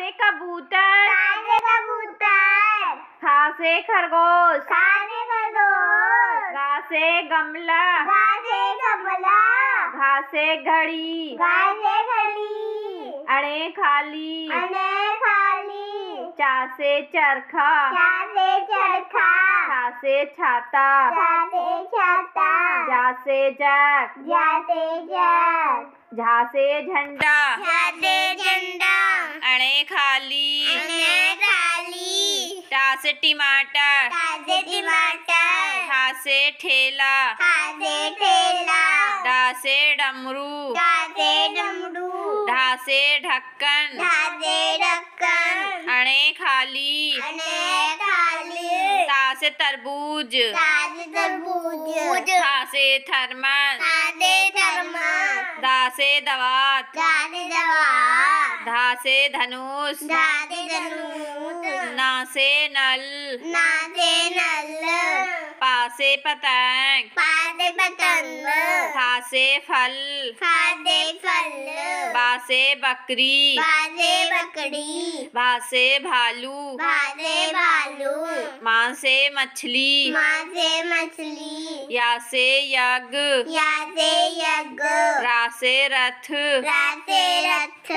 से कबूतर से कबूतर खा से खरगोश खा से खरगोश गा से गमला गा से गमला घा से घड़ी घा से घड़ी अड़े खाली अड़े खाली चा से चरखा चा से चरखा जासे छाता जासे छाता जासे से जैक जा से जैक झा झंडा झा झंडा अणे खाली अणे खाली टा टमाटर टा टमाटर खा ठेला खा ठेला डा डमरू डा डमरू ढा ढक्कन ढा ढक्कन अणे खाली अणे से तरबूज तरबूज था से थर्मस थर्मस धा से दवात धा से धनुष ना से नल ना नल पा से पतंग पा पतंग था से फल था फल बा से बकरी बा बकरी भा से भालू भा भालू माँ से मछली माँ से मछली या से यज्ञ या से यज्ञ रा से रथ रा से रथ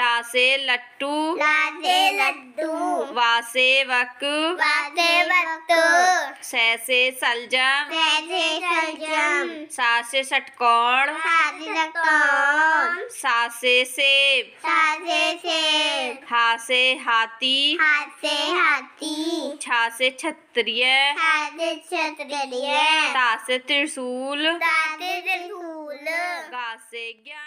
ला से लट्टू ला से लड्डू वा से वक वा से वक से से सलजम से से सलजम सासे षटकोण सासे षटकोण सासे सेब सासे सेब हासे हाथी हासे हाथी छासे क्षत्रिय छासे क्षत्रिय तासे त्रिशूल तासे त्रिशूल गासे ज्ञान